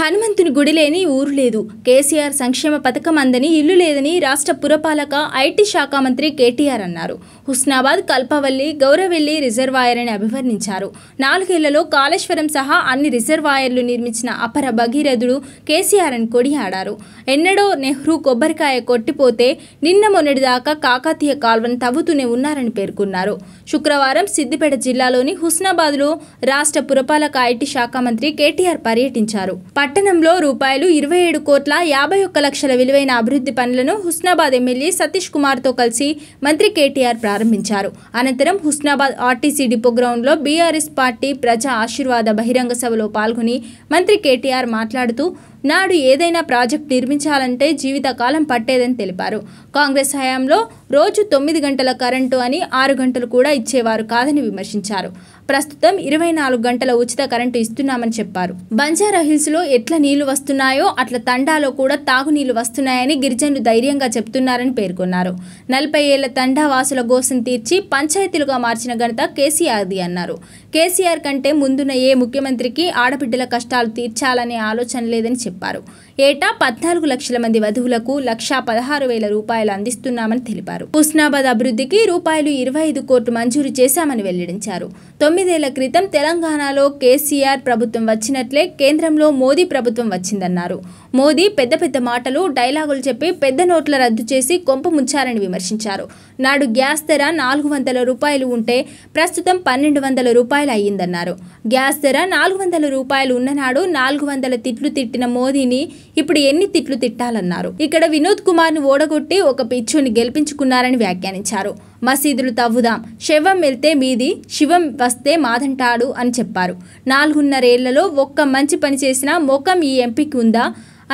హనుమంతుని గుడి లేని ఊరు లేదు కేసీఆర్ సంక్షేమ పథకం అందని ఇల్లు లేదని రాష్ట్ర పురపాలక ఐటీ శాఖ మంత్రి కేటీఆర్ అన్నారు హుస్నాబాద్ కల్పవల్లి గౌరవెల్లి రిజర్వాయర్ అని అభివర్ణించారు నాలుగేళ్లలో కాళేశ్వరం సహా అన్ని రిజర్వాయర్లు నిర్మించిన అపర భగీరథుడు కేసీఆర్ అని కొడియాడారు ఎన్నడో నెహ్రూ కొబ్బరికాయ కొట్టిపోతే నిన్న మొన్నటి దాకా కాకతీయ కాల్వను తవ్వుతూనే ఉన్నారని పేర్కొన్నారు శుక్రవారం సిద్దిపేట జిల్లాలోని హుస్నాబాద్లో రాష్ట్ర పురపాలక ఐటీ శాఖ మంత్రి కేటీఆర్ పర్యటించారు పట్టణంలో రూపాయలు ఇరవై ఏడు కోట్ల యాభై ఒక్క లక్షల విలువైన అభివృద్ధి పనులను హుస్నాబాద్ ఎమ్మెల్యే సతీష్ కుమార్తో కలిసి మంత్రి కేటీఆర్ ప్రారంభించారు అనంతరం హుస్నాబాద్ ఆర్టీసీ డిపో గ్రౌండ్లో బీఆర్ఎస్ పార్టీ ప్రజా ఆశీర్వాద బహిరంగ సభలో పాల్గొని మంత్రి కేటీఆర్ మాట్లాడుతూ నాడు ఏదైనా ప్రాజెక్ట్ నిర్మించాలంటే జీవితకాలం పట్టేదని తెలిపారు కాంగ్రెస్ హయాంలో రోజు తొమ్మిది గంటల కరెంటు అని ఆరు గంటలు కూడా ఇచ్చేవారు కాదని విమర్శించారు ప్రస్తుతం ఇరవై నాలుగు గంటల ఉచిత కరెంటు ఇస్తున్నామని చెప్పారు బంజారా హిల్స్లో ఎట్లా నీళ్లు వస్తున్నాయో అట్లా తండాలో కూడా తాగునీళ్లు వస్తున్నాయని గిరిజనులు ధైర్యంగా చెప్తున్నారని పేర్కొన్నారు నలభై ఏళ్ల తండా వాసుల కోసం తీర్చి పంచాయతీలుగా మార్చిన ఘనత కేసీఆర్ది అన్నారు కేసీఆర్ కంటే ముందున ఏ ముఖ్యమంత్రికి ఆడబిడ్డల కష్టాలు తీర్చాలనే ఆలోచన లేదని చెప్పారు చెప్పారు ఏటా పద్నాలుగు లక్షల మంది వధువులకు లక్షా పదహారు వేల రూపాయలు అందిస్తున్నామని తెలిపారు హుస్నాబాద్ అభివృద్ధికి రూపాయలు ఇరవై ఐదు కోట్లు మంజూరు చేశామని వెల్లడించారు తొమ్మిదేళ్ల క్రితం తెలంగాణలో కేసీఆర్ ప్రభుత్వం వచ్చినట్లే కేంద్రంలో మోదీ ప్రభుత్వం వచ్చిందన్నారు మోదీ పెద్ద పెద్ద మాటలు డైలాగులు చెప్పి పెద్ద నోట్ల రద్దు చేసి కొంపు ముంచారని విమర్శించారు నాడు గ్యాస్ ధర నాలుగు వందల రూపాయలు ఉంటే ప్రస్తుతం పన్నెండు వందల రూపాయలు అయ్యిందన్నారు గ్యాస్ ధర నాలుగు వందల రూపాయలు ఉన్ననాడు నాలుగు వందల తిట్లు తిట్టిన మోదీని ఇప్పుడు ఎన్ని తిట్లు తిట్టాలన్నారు ఇక్కడ వినోద్ ను ఓడగొట్టి ఒక పిచ్చుని గెలిపించుకున్నారని వ్యాఖ్యానించారు మసీదులు తవ్వుదాం శవం వెళ్తే మీది శివం వస్తే మాదంటాడు అని చెప్పారు నాలుగున్నరేళ్లలో ఒక్క మంచి పని చేసిన మొఖం ఈ ఎంపీకి ఉందా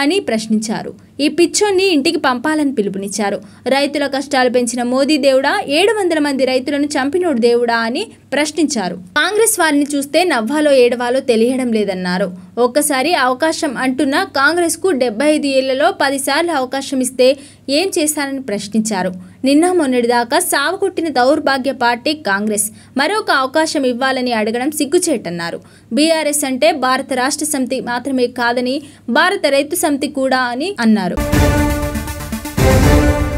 అని ప్రశ్నించారు ఈ పిచ్చోన్ని ఇంటికి పంపాలని పిలుపునిచ్చారు రైతుల కష్టాలు పెంచిన మోదీ దేవుడా ఏడు వందల మంది రైతులను చంపినోడు దేవుడా అని ప్రశ్నించారు కాంగ్రెస్ వారిని చూస్తే నవ్వాలో ఏడవాలో తెలియడం లేదన్నారు ఒక్కసారి అవకాశం అంటున్న కాంగ్రెస్కు డెబ్బై ఐదు ఏళ్లలో పదిసార్లు అవకాశం ఇస్తే ఏం చేశారని ప్రశ్నించారు నిన్న మొన్నటిదాకా కొట్టిన దౌర్భాగ్య పార్టీ కాంగ్రెస్ మరొక అవకాశం ఇవ్వాలని అడగడం సిగ్గుచేటన్నారు బీఆర్ఎస్ అంటే భారత రాష్ట్ర సమితి మాత్రమే కాదని భారత రైతు సమితి కూడా అని అన్నారు అన్నారు